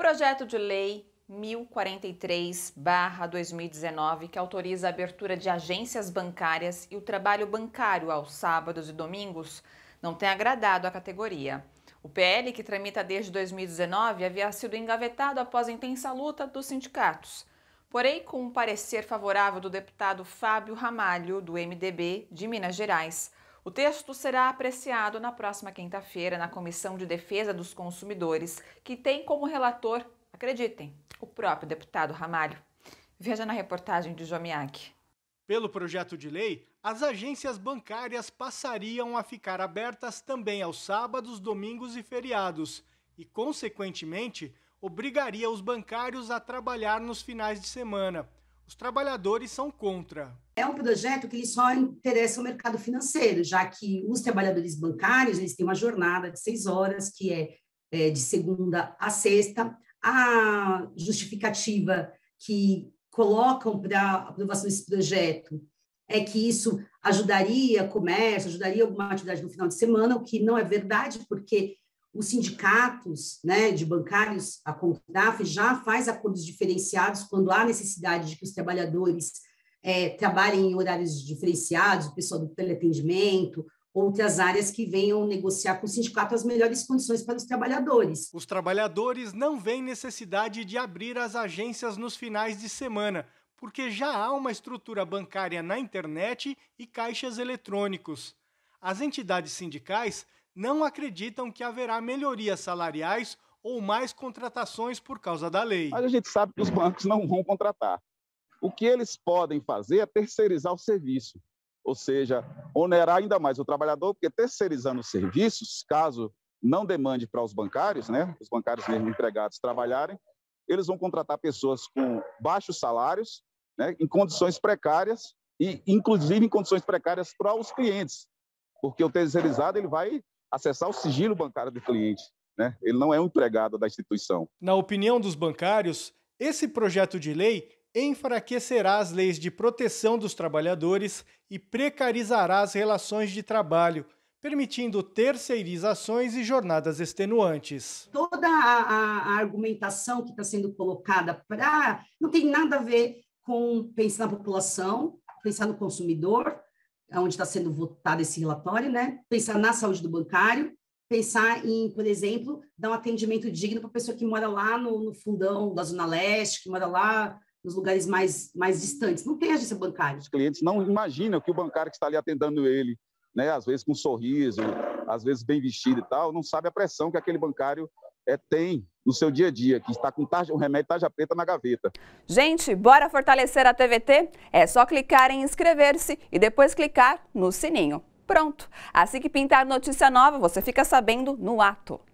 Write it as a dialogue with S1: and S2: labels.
S1: projeto de lei 1043/2019 que autoriza a abertura de agências bancárias e o trabalho bancário aos sábados e domingos não tem agradado a categoria. O PL, que tramita desde 2019, havia sido engavetado após intensa luta dos sindicatos. Porém, com um parecer favorável do deputado Fábio Ramalho, do MDB de Minas Gerais, o texto será apreciado na próxima quinta-feira na Comissão de Defesa dos Consumidores, que tem como relator, acreditem, o próprio deputado Ramalho. Veja na reportagem de Jomiak.
S2: Pelo projeto de lei, as agências bancárias passariam a ficar abertas também aos sábados, domingos e feriados e, consequentemente, obrigaria os bancários a trabalhar nos finais de semana
S3: os trabalhadores são contra. É um projeto que ele só interessa o mercado financeiro, já que os trabalhadores bancários eles têm uma jornada de seis horas, que é, é de segunda a sexta. A justificativa que colocam para aprovação desse projeto é que isso ajudaria comércio, ajudaria alguma atividade no final de semana, o que não é verdade, porque os sindicatos né, de bancários, a CONCDAF, já faz acordos diferenciados quando há necessidade de que os trabalhadores é, trabalhem em horários diferenciados, o pessoal do teleatendimento, outras áreas que venham negociar com o sindicato as melhores condições para os trabalhadores.
S2: Os trabalhadores não veem necessidade de abrir as agências nos finais de semana, porque já há uma estrutura bancária na internet e caixas eletrônicos. As entidades sindicais não acreditam que haverá melhorias salariais
S4: ou mais contratações por causa da lei. Mas a gente sabe que os bancos não vão contratar. O que eles podem fazer é terceirizar o serviço, ou seja, onerar ainda mais o trabalhador, porque terceirizando os serviços, caso não demande para os bancários, né, os bancários mesmo empregados trabalharem, eles vão contratar pessoas com baixos salários, né, em condições precárias e inclusive em condições precárias para os clientes, porque o terceirizado ele vai acessar o sigilo bancário do cliente. Né? Ele não é um empregado da instituição.
S2: Na opinião dos bancários, esse projeto de lei enfraquecerá as leis de proteção dos trabalhadores e precarizará as relações de trabalho, permitindo terceirizações e jornadas extenuantes.
S3: Toda a, a argumentação que está sendo colocada para não tem nada a ver com pensar na população, pensar no consumidor, onde está sendo votado esse relatório, né? Pensar na saúde do bancário, pensar em, por exemplo, dar um atendimento digno para a pessoa que mora lá no, no, fundão da Zona Leste, que mora lá nos lugares mais, mais distantes. Não tem agência bancária. Os
S4: clientes não imaginam que o bancário que está ali atendendo ele, né? Às vezes com um sorriso, às vezes bem vestido e tal, não sabe a pressão que aquele bancário
S1: é, tem no
S4: seu dia a dia, que está com tarja, o remédio tarja preta na gaveta.
S1: Gente, bora fortalecer a TVT? É só clicar em inscrever-se e depois clicar no sininho. Pronto! Assim que pintar notícia nova, você fica sabendo no ato.